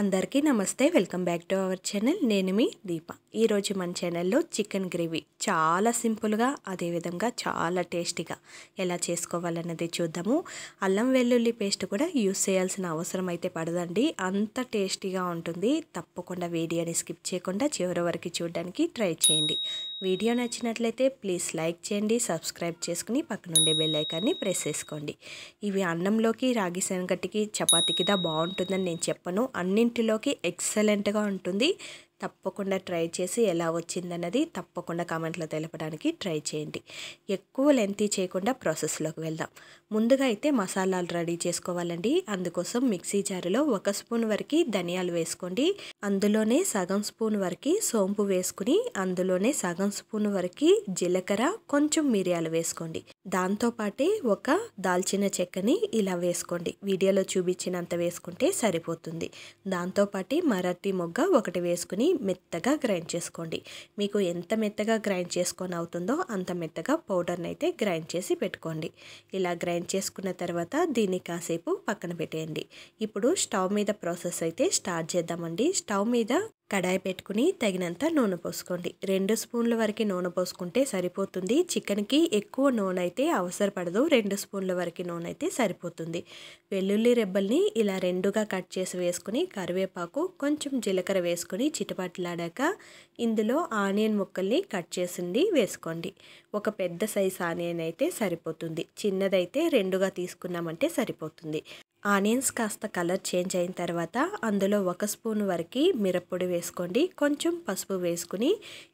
అందరికీ నమస్తే welcome back to our channel నేను మీ దీప ఈరోజు మన ఛానల్లో చికెన్ గ్రేవీ చాలా సింపుల్గా అదేవిధంగా చాలా టేస్టీగా ఎలా చేసుకోవాలన్నది చూద్దాము అల్లం వెల్లుల్లి పేస్ట్ కూడా యూస్ చేయాల్సిన అవసరం అయితే పడదండి అంత టేస్టీగా ఉంటుంది తప్పకుండా వీడియోని స్కిప్ చేయకుండా చివరి వరకు చూడడానికి ట్రై చేయండి వీడియో నచ్చినట్లయితే ప్లీజ్ లైక్ చేయండి సబ్స్క్రైబ్ చేసుకుని పక్కనుండే బెల్ ఐకాన్ని ప్రెస్ చేసుకోండి ఇవి అన్నంలోకి రాగి చపాతికి దా బాగుంటుందని నేను చెప్పను అన్నింటిలోకి ఎక్సలెంట్గా ఉంటుంది తప్పకుండా ట్రై చేసి ఎలా వచ్చిందన్నది తప్పకుండా కామెంట్లో తెలపడానికి ట్రై చేయండి ఎక్కువ లెంతీ చేయకుండా ప్రాసెస్లోకి వెళ్దాం ముందుగా అయితే మసాలాలు రెడీ చేసుకోవాలండి అందుకోసం మిక్సీ జారులో ఒక స్పూన్ వరకు ధనియాలు వేసుకోండి అందులోనే సగం స్పూన్ వరకు సోంపు వేసుకుని అందులోనే సగం స్పూన్ వరకు జీలకర్ర కొంచెం మిరియాలు వేసుకోండి దాంతోపాటే ఒక దాల్చిన చెక్కని ఇలా వేసుకోండి వీడియోలో చూపించినంత వేసుకుంటే సరిపోతుంది దాంతోపాటి మరటి మొగ్గ ఒకటి వేసుకుని మెత్తగా గ్రైండ్ చేసుకోండి మీకు ఎంత మెత్తగా గ్రైండ్ చేసుకొని అవుతుందో అంత మెత్తగా పౌడర్ని అయితే గ్రైండ్ చేసి పెట్టుకోండి ఇలా గ్రైండ్ చేసుకున్న తర్వాత దీన్ని కాసేపు పక్కన పెట్టేయండి ఇప్పుడు స్టవ్ మీద ప్రాసెస్ అయితే స్టార్ట్ చేద్దామండి స్టవ్ మీద కడాయి పెట్టుకుని తగినంత నూనె పోసుకోండి రెండు స్పూన్ల వరకు నూనె పోసుకుంటే సరిపోతుంది చికెన్కి ఎక్కువ నూనె అయితే అవసరపడదు రెండు స్పూన్ల వరకు నూనె అయితే సరిపోతుంది వెల్లుల్లి రెబ్బల్ని ఇలా రెండుగా కట్ చేసి వేసుకుని కరివేపాకు కొంచెం జీలకర్ర వేసుకుని చిటపట్లాడాక ఇందులో ఆనియన్ ముక్కల్ని కట్ చేసింది వేసుకోండి ఒక పెద్ద సైజ్ ఆనియన్ అయితే సరిపోతుంది చిన్నదైతే రెండుగా తీసుకున్నామంటే సరిపోతుంది ఆనియన్స్ కాస్త కలర్ చేంజ్ అయిన తర్వాత అందులో ఒక స్పూన్ వరకు మిరప్పొడి వేసుకోండి కొంచెం పసుపు వేసుకుని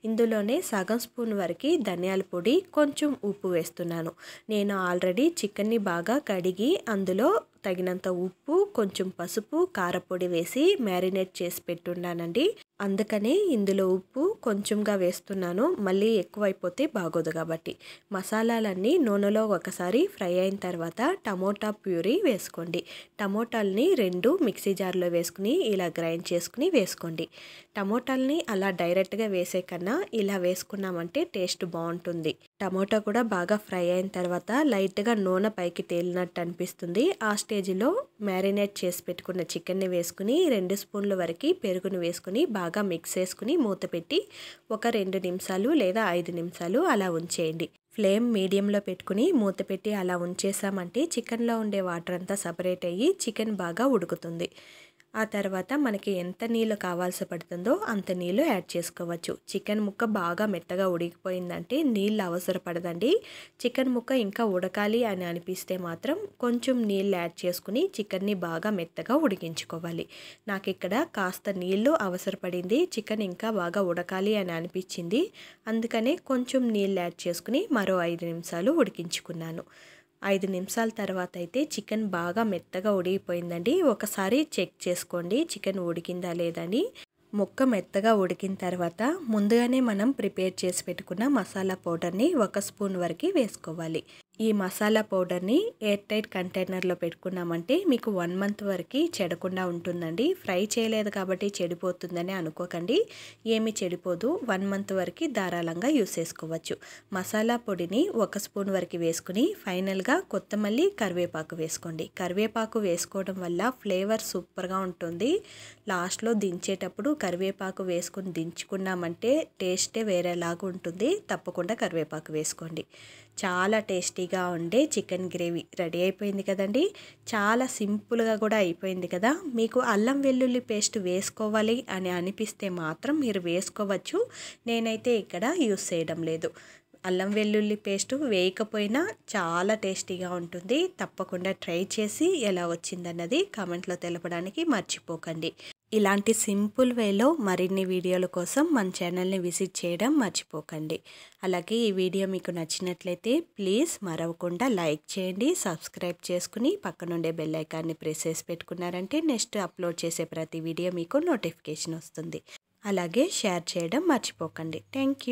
ఇందులోనే సగం స్పూన్ వరకు ధనియాల పొడి కొంచెం ఉప్పు వేస్తున్నాను నేను ఆల్రెడీ చికెన్ని బాగా కడిగి అందులో తగినంత ఉప్పు కొంచెం పసుపు కారపొడి వేసి మ్యారినేట్ చేసి పెట్టున్నానండి అందుకనే ఇందులో ఉప్పు కొంచెంగా వేస్తున్నాను మళ్ళీ ఎక్కువైపోతే బాగోదు కాబట్టి మసాలాలన్నీ నూనెలో ఒకసారి ఫ్రై అయిన తర్వాత టమోటా ప్యూరీ వేసుకోండి టమోటాలని రెండు మిక్సీ జార్లో వేసుకుని ఇలా గ్రైండ్ చేసుకుని వేసుకోండి టమోటాలని అలా డైరెక్ట్గా వేసే కన్నా ఇలా వేసుకున్నామంటే టేస్ట్ బాగుంటుంది టమోటా కూడా బాగా ఫ్రై అయిన తర్వాత లైట్గా నూనె పైకి తేలినట్టు అనిపిస్తుంది ఆ స్టేజ్లో మ్యారినేట్ చేసి పెట్టుకున్న చికెన్ని వేసుకుని రెండు స్పూన్ల వరకు పెరుగును వేసుకుని బాగా బాగా మిక్స్ చేసుకుని మూత పెట్టి ఒక రెండు నిమిషాలు లేదా ఐదు నిమిషాలు అలా ఉంచేయండి ఫ్లేమ్ మీడియంలో పెట్టుకుని మూత పెట్టి అలా ఉంచేసామంటే చికెన్లో ఉండే వాటర్ అంతా సపరేట్ అయ్యి చికెన్ బాగా ఉడుకుతుంది ఆ తర్వాత మనకి ఎంత నీళ్ళు కావాల్సి పడుతుందో అంత నీళ్ళు యాడ్ చేసుకోవచ్చు చికెన్ ముక్క బాగా మెత్తగా ఉడికిపోయిందంటే నీళ్ళు అవసరపడదండి చికెన్ ముక్క ఇంకా ఉడకాలి అని అనిపిస్తే మాత్రం కొంచెం నీళ్ళు యాడ్ చేసుకుని చికెన్ని బాగా మెత్తగా ఉడికించుకోవాలి నాకు ఇక్కడ కాస్త నీళ్ళు అవసరపడింది చికెన్ ఇంకా బాగా ఉడకాలి అని అనిపించింది అందుకనే కొంచెం నీళ్ళు యాడ్ చేసుకుని మరో ఐదు నిమిషాలు ఉడికించుకున్నాను ఐదు నిమిషాల తర్వాత అయితే చికెన్ బాగా మెత్తగా ఉడికిపోయిందండి ఒకసారి చెక్ చేసుకోండి చికెన్ ఉడికిందా లేదని ముక్క మెత్తగా ఉడికిన తర్వాత ముందుగానే మనం ప్రిపేర్ చేసి పెట్టుకున్న మసాలా పౌడర్ని ఒక స్పూన్ వరకు వేసుకోవాలి ఈ మసాలా పౌడర్ని ఎయిర్ టైట్ కంటైనర్లో పెట్టుకున్నామంటే మీకు వన్ మంత్ వరకు చెడకుండా ఉంటుందండి ఫ్రై చేయలేదు కాబట్టి చెడిపోతుందని అనుకోకండి ఏమి చెడిపోదు వన్ మంత్ వరకు ధారాళంగా యూస్ చేసుకోవచ్చు మసాలా పొడిని ఒక స్పూన్ వరకు వేసుకుని ఫైనల్గా కొత్తమల్లి కరివేపాకు వేసుకోండి కరివేపాకు వేసుకోవడం వల్ల ఫ్లేవర్ సూపర్గా ఉంటుంది లాస్ట్లో దించేటప్పుడు కరివేపాకు వేసుకుని దించుకున్నామంటే టేస్టే వేరేలాగా ఉంటుంది తప్పకుండా కరివేపాకు వేసుకోండి చాలా టేస్టీ టేస్టీగా ఉండే చికెన్ గ్రేవీ రెడీ అయిపోయింది కదండి చాలా సింపుల్గా కూడా అయిపోయింది కదా మీకు అల్లం వెల్లుల్లి పేస్ట్ వేసుకోవాలి అని అనిపిస్తే మాత్రం మీరు వేసుకోవచ్చు నేనైతే ఇక్కడ యూస్ చేయడం లేదు అల్లం వెల్లుల్లి పేస్ట్ వేయకపోయినా చాలా టేస్టీగా ఉంటుంది తప్పకుండా ట్రై చేసి ఎలా వచ్చిందన్నది కామెంట్లో తెలపడానికి మర్చిపోకండి ఇలాంటి సింపుల్ వేలో మరిన్ని వీడియోల కోసం మన ఛానల్ని విజిట్ చేయడం మర్చిపోకండి అలాగే ఈ వీడియో మీకు నచ్చినట్లయితే ప్లీజ్ మరవకుండా లైక్ చేయండి సబ్స్క్రైబ్ చేసుకుని పక్కనుండే బెల్లైకాన్ని ప్రెస్ చేసి పెట్టుకున్నారంటే నెక్స్ట్ అప్లోడ్ చేసే ప్రతి వీడియో మీకు నోటిఫికేషన్ వస్తుంది అలాగే షేర్ చేయడం మర్చిపోకండి థ్యాంక్